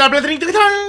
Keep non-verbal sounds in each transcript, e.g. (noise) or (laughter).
Hola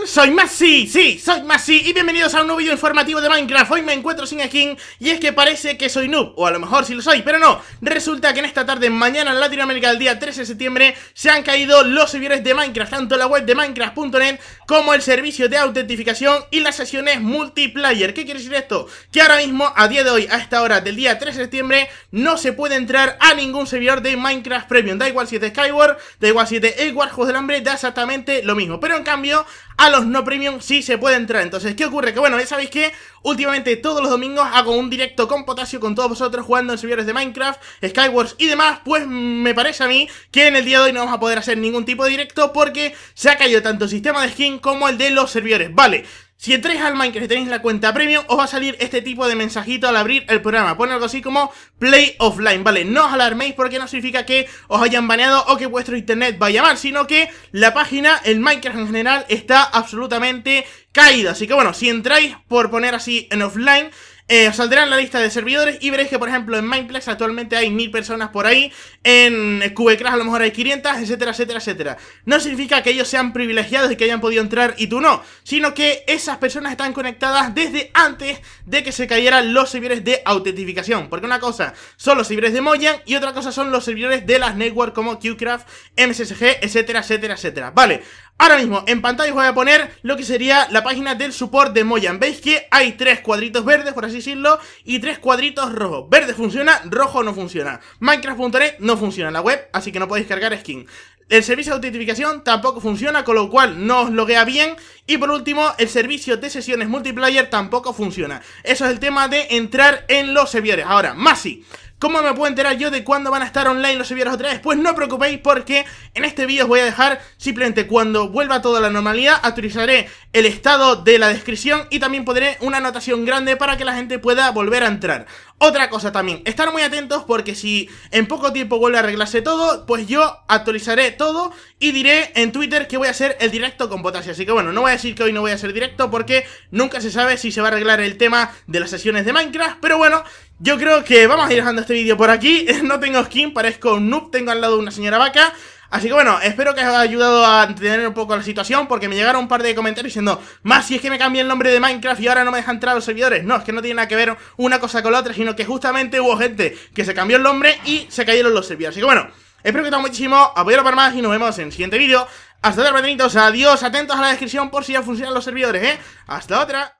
Soy Masi, sí, soy Masi y bienvenidos a un nuevo vídeo informativo de Minecraft Hoy me encuentro sin skin y es que parece que soy noob, o a lo mejor si lo soy, pero no Resulta que en esta tarde, mañana en Latinoamérica, el día 13 de septiembre Se han caído los servidores de Minecraft, tanto la web de Minecraft.net Como el servicio de autentificación y las sesiones multiplayer ¿Qué quiere decir esto? Que ahora mismo, a día de hoy, a esta hora del día 13 de septiembre No se puede entrar a ningún servidor de Minecraft Premium Da igual si es de Skyward, da igual si es de Edward del Hambre, da exactamente lo mismo Pero en cambio a los no premium sí se puede entrar. Entonces, ¿qué ocurre? Que bueno, ya ¿eh? sabéis que últimamente todos los domingos hago un directo con Potasio con todos vosotros jugando en servidores de Minecraft, Skywars y demás. Pues mm, me parece a mí que en el día de hoy no vamos a poder hacer ningún tipo de directo porque se ha caído tanto el sistema de skin como el de los servidores. Vale, si entréis al Minecraft y tenéis la cuenta premium, os va a salir este tipo de mensajito al abrir el programa. Pone algo así como Play Offline, ¿vale? No os alarméis porque no significa que os hayan baneado o que vuestro internet vaya mal, sino que la página, el Minecraft en general, está absolutamente caída. Así que bueno, si entráis por poner así en offline, eh, os saldrán en la lista de servidores y veréis que, por ejemplo, en Mineplex actualmente hay mil personas por ahí, en QBCrash a lo mejor hay 500, etcétera, etcétera, etcétera. No significa que ellos sean privilegiados y que hayan podido entrar y tú no, sino que esas personas están conectadas desde antes de que se cayeran los servidores de autentificación, porque una cosa son los servidores de Mojang y otra cosa son los servidores de las networks como QCraft, MSSG, etcétera, etcétera, etcétera. Vale, Ahora mismo en pantalla os voy a poner lo que sería la página del support de Moyan Veis que hay tres cuadritos verdes, por así decirlo Y tres cuadritos rojos Verde funciona, rojo no funciona Minecraft.net no funciona en la web, así que no podéis cargar skin el servicio de autentificación tampoco funciona, con lo cual no os loguea bien. Y por último, el servicio de sesiones multiplayer tampoco funciona. Eso es el tema de entrar en los servidores. Ahora, más sí. ¿Cómo me puedo enterar yo de cuándo van a estar online los servidores otra vez? Pues no os preocupéis porque en este vídeo os voy a dejar simplemente cuando vuelva toda la normalidad actualizaré el estado de la descripción y también pondré una anotación grande para que la gente pueda volver a entrar. Otra cosa también, estar muy atentos porque si en poco tiempo vuelve a arreglarse todo, pues yo actualizaré todo y diré en Twitter que voy a hacer el directo con Potasio. Así que bueno, no voy a decir que hoy no voy a hacer directo porque nunca se sabe si se va a arreglar el tema de las sesiones de Minecraft. Pero bueno, yo creo que vamos a ir dejando este vídeo por aquí. (laughs) No tengo skin, parezco un noob, tengo al lado una señora vaca. Así que bueno, espero que os haya ayudado a entender un poco la situación Porque me llegaron un par de comentarios diciendo Más si es que me cambié el nombre de Minecraft y ahora no me dejan entrar los servidores No, es que no tiene nada que ver una cosa con la otra Sino que justamente hubo gente que se cambió el nombre y se cayeron los servidores Así que bueno, espero que te muchísimo, Apoyadlo para más y nos vemos en el siguiente vídeo Hasta otra, patronitos, adiós, atentos a la descripción por si ya funcionan los servidores, ¿eh? Hasta otra